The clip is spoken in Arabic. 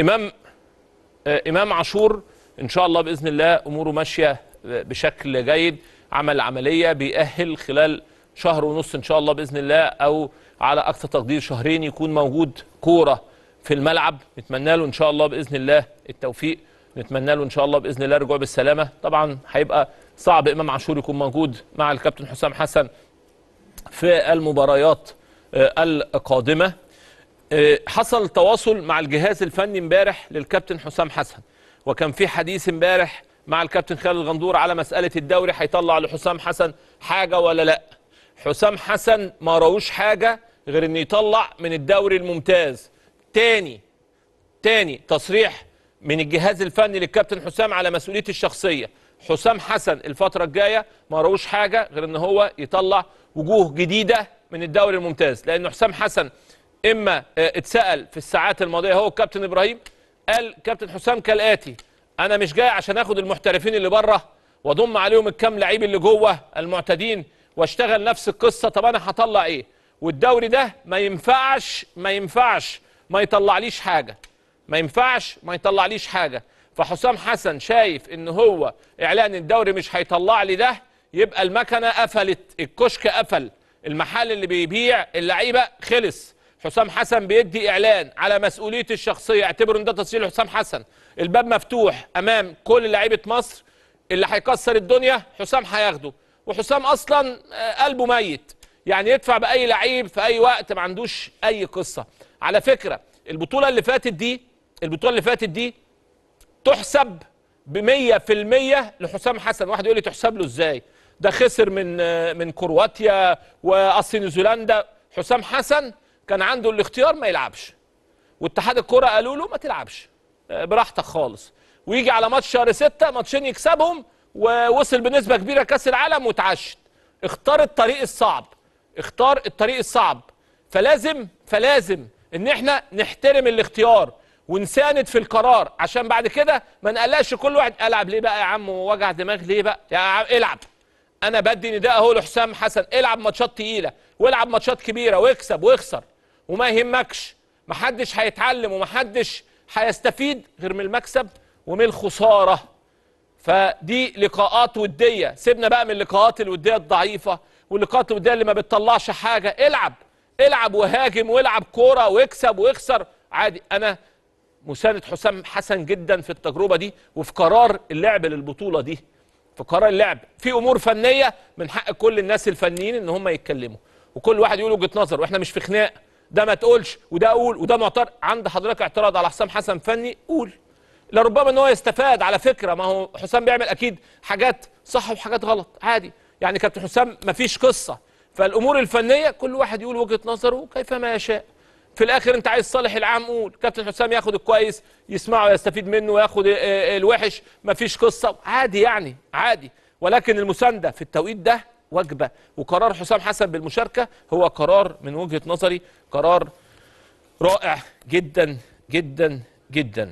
امام آه، امام عاشور ان شاء الله باذن الله اموره ماشيه بشكل جيد عمل عمليه بيأهل خلال شهر ونص ان شاء الله باذن الله او على اقصى تقدير شهرين يكون موجود كوره في الملعب نتمنى له ان شاء الله باذن الله التوفيق نتمنى له ان شاء الله باذن الله رجوع بالسلامه طبعا هيبقى صعب امام عاشور يكون موجود مع الكابتن حسام حسن في المباريات آه، القادمه آه، حصل تواصل مع الجهاز الفني امبارح للكابتن حسام حسن وكان في حديث امبارح مع الكابتن خالد الغندور على مساله الدوري هيطلع لحسام حسن حاجه ولا لا حسام حسن ما راوش حاجه غير انه يطلع من الدوري الممتاز تاني تاني تصريح من الجهاز الفني للكابتن حسام على مسؤوليته الشخصيه حسام حسن الفتره الجايه ما راوش حاجه غير ان هو يطلع وجوه جديده من الدوري الممتاز لان حسام حسن اما آه، اتسال في الساعات الماضيه هو الكابتن ابراهيم قال كابتن حسام كالاتي انا مش جاي عشان اخد المحترفين اللي بره واضم عليهم الكام لعيب اللي جوه المعتدين واشتغل نفس القصه طب انا هطلع ايه والدوري ده ما ينفعش ما ينفعش ما يطلعليش حاجه ما ينفعش ما يطلعليش حاجه فحسام حسن شايف ان هو اعلان الدوري مش هيطلع لي ده يبقى المكنه قفلت الكشك قفل المحل اللي بيبيع اللعيبه خلص حسام حسن بيدي اعلان على مسؤوليه الشخصيه اعتبروا ان ده تصريح لحسام حسن الباب مفتوح امام كل لعيبه مصر اللي هيكسر الدنيا حسام هياخده وحسام اصلا آه، قلبه ميت يعني يدفع باي لعيب في اي وقت ما عندوش اي قصه على فكره البطوله اللي فاتت دي البطوله اللي فاتت دي تحسب ب 100% لحسام حسن واحد يقول لي تحسب له ازاي ده خسر من آه، من كرواتيا واصل نيوزيلندا حسام حسن كان عنده الاختيار ما يلعبش واتحاد الكره قالوا له ما تلعبش آه، براحتك خالص ويجي على ماتش شهر ستة ماتشين يكسبهم ووصل بنسبه كبيره كاس العالم وتعشت اختار الطريق الصعب اختار الطريق الصعب فلازم فلازم ان احنا نحترم الاختيار ونساند في القرار عشان بعد كده ما نقلقش كل واحد العب ليه بقى يا عم ووجع دماغ ليه بقى يا عم العب انا بدي نداء اهو لحسام حسن العب ماتشات تقيله والعب ماتشات كبيره واكسب واخسر وما يهمكش محدش هيتعلم ومحدش هيستفيد غير من المكسب ومن الخساره فدي لقاءات وديه سيبنا بقى من اللقاءات الوديه الضعيفه واللقاءات الوديه اللي ما بتطلعش حاجه العب العب وهاجم والعب كوره واكسب واخسر عادي انا مساند حسام حسن جدا في التجربه دي وفي قرار اللعب للبطوله دي في قرار اللعب في امور فنيه من حق كل الناس الفنيين ان هم يتكلموا وكل واحد يقول وجهه نظر واحنا مش في خناقه ده ما تقولش وده اقول وده معترض عند حضرتك اعتراض على حسام حسن فني قول لربما ان هو يستفاد على فكره ما هو حسام بيعمل اكيد حاجات صح وحاجات غلط عادي يعني كابتن حسام ما فيش قصه فالامور الفنيه كل واحد يقول وجهه نظره كيفما يشاء في الاخر انت عايز صالح العام قول كابتن حسام ياخد الكويس يسمعه ويستفيد منه وياخد الوحش ما فيش قصه عادي يعني عادي ولكن المسانده في التوقيت ده وجبه وقرار حسام حسن بالمشاركه هو قرار من وجهه نظري قرار رائع جدا جدا جدا